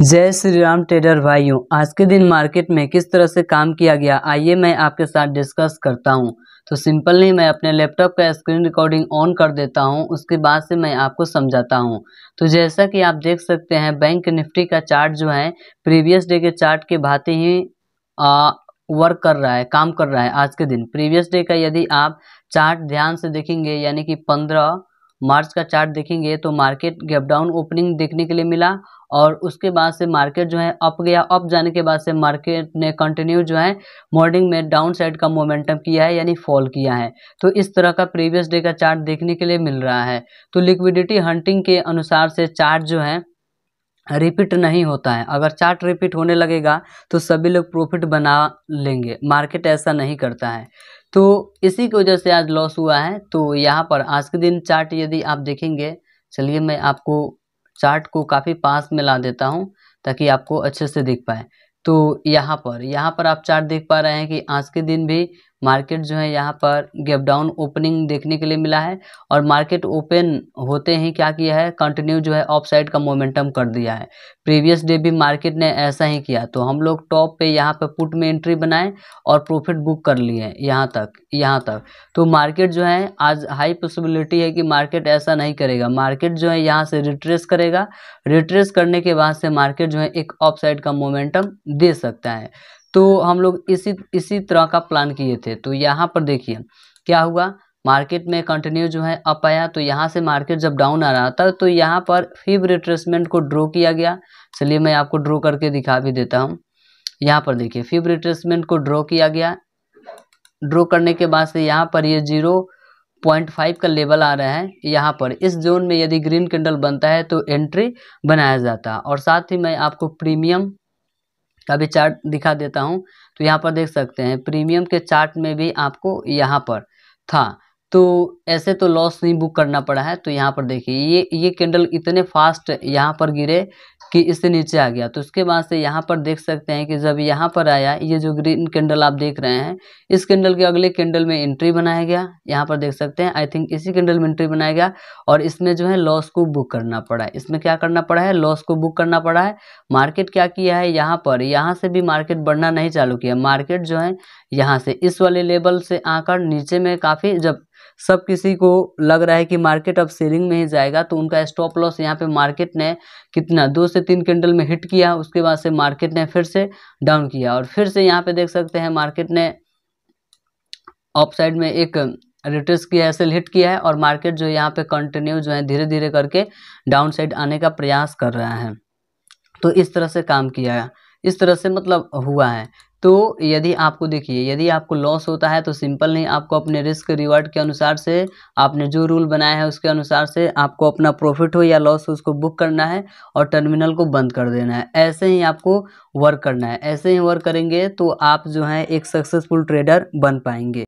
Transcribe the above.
जय श्री राम ट्रेडर भाइयों आज के दिन मार्केट में किस तरह से काम किया गया आइए मैं आपके साथ डिस्कस करता हूं तो सिंपली मैं अपने लैपटॉप का स्क्रीन रिकॉर्डिंग ऑन कर देता हूं उसके बाद से मैं आपको समझाता हूं तो जैसा कि आप देख सकते हैं बैंक निफ्टी का चार्ट जो है प्रीवियस डे के चार्ट के भांति ही आ, वर्क कर रहा है काम कर रहा है आज के दिन प्रीवियस डे का यदि आप चार्ट ध्यान से देखेंगे यानी कि पंद्रह मार्च का चार्ट देखेंगे तो मार्केट गैप डाउन ओपनिंग देखने के लिए मिला और उसके बाद से मार्केट जो है अप गया अप जाने के बाद से मार्केट ने कंटिन्यू जो है मॉर्निंग में डाउन साइड का मोमेंटम किया है यानी फॉल किया है तो इस तरह का प्रीवियस डे का चार्ट देखने के लिए मिल रहा है तो लिक्विडिटी हंटिंग के अनुसार से चार्ट जो है रिपीट नहीं होता है अगर चार्ट रिपीट होने लगेगा तो सभी लोग प्रॉफिट बना लेंगे मार्केट ऐसा नहीं करता है तो इसी की वजह से आज लॉस हुआ है तो यहाँ पर आज के दिन चार्ट यदि आप देखेंगे चलिए मैं आपको चार्ट को काफ़ी पास में ला देता हूँ ताकि आपको अच्छे से दिख पाए तो यहाँ पर यहाँ पर आप चार्ट देख पा रहे हैं कि आज के दिन भी मार्केट जो है यहाँ पर गैप डाउन ओपनिंग देखने के लिए मिला है और मार्केट ओपन होते ही क्या किया है कंटिन्यू जो है ऑफ साइड का मोमेंटम कर दिया है प्रीवियस डे भी मार्केट ने ऐसा ही किया तो हम लोग टॉप पे यहाँ पर पुट में एंट्री बनाए और प्रॉफिट बुक कर लिए यहाँ तक यहाँ तक तो मार्केट जो है आज हाई पॉसिबिलिटी है कि मार्केट ऐसा नहीं करेगा मार्केट जो है यहाँ से रिट्रेस करेगा रिट्रेस करने के बाद से मार्केट जो है एक ऑफ साइड का मोमेंटम दे सकता है तो हम लोग इसी इसी तरह का प्लान किए थे तो यहाँ पर देखिए क्या हुआ मार्केट में कंटिन्यू जो है अप आया तो यहाँ से मार्केट जब डाउन आ रहा था तो यहाँ पर फिब रिट्रेसमेंट को ड्रॉ किया गया चलिए मैं आपको ड्रॉ करके दिखा भी देता हूँ यहाँ पर देखिए फिब रिट्रेसमेंट को ड्रॉ किया गया ड्रॉ करने के बाद से यहाँ पर ये जीरो पॉइंट फाइव का लेवल आ रहा है यहाँ पर इस जोन में यदि ग्रीन कैंडल बनता है तो एंट्री बनाया जाता है और साथ ही मैं आपको प्रीमियम का भी चार्ट दिखा देता हूँ तो यहाँ पर देख सकते हैं प्रीमियम के चार्ट में भी आपको यहाँ पर था तो ऐसे तो लॉस नहीं बुक करना पड़ा है तो यहाँ पर देखिए ये ये कैंडल इतने फास्ट यहाँ पर गिरे कि इससे नीचे आ गया तो उसके बाद से यहाँ पर देख सकते हैं कि जब यहाँ पर आया ये जो ग्रीन कैंडल आप देख रहे हैं इस कैंडल के अगले कैंडल में एंट्री बनाया गया यहाँ पर देख सकते हैं आई थिंक इसी कैंडल में एंट्री बनाया गया और इसमें जो है लॉस को बुक करना पड़ा है इसमें क्या करना पड़ा है लॉस को बुक करना पड़ा है मार्केट क्या किया है यहाँ पर यहाँ से भी मार्केट बढ़ना नहीं चालू किया मार्केट जो है यहाँ से इस वाले लेवल से आकर नीचे में काफ़ी जब सब किसी को लग रहा है कि मार्केट अब सेलिंग में ही जाएगा तो उनका स्टॉप लॉस यहाँ पे मार्केट ने कितना दो से तीन कैंडल में हिट किया उसके बाद से मार्केट ने फिर से डाउन किया और फिर से यहाँ पे देख सकते हैं मार्केट ने ऑफ साइड में एक रिटर्स किया है सेल हिट किया है और मार्केट जो यहाँ पे कंटिन्यू जो है धीरे धीरे करके डाउन साइड आने का प्रयास कर रहा है तो इस तरह से काम किया है इस तरह से मतलब हुआ है तो यदि आपको देखिए यदि आपको लॉस होता है तो सिंपल नहीं आपको अपने रिस्क रिवार्ड के अनुसार से आपने जो रूल बनाया है उसके अनुसार से आपको अपना प्रॉफिट हो या लॉस हो उसको बुक करना है और टर्मिनल को बंद कर देना है ऐसे ही आपको वर्क करना है ऐसे ही वर्क करेंगे तो आप जो है एक सक्सेसफुल ट्रेडर बन पाएंगे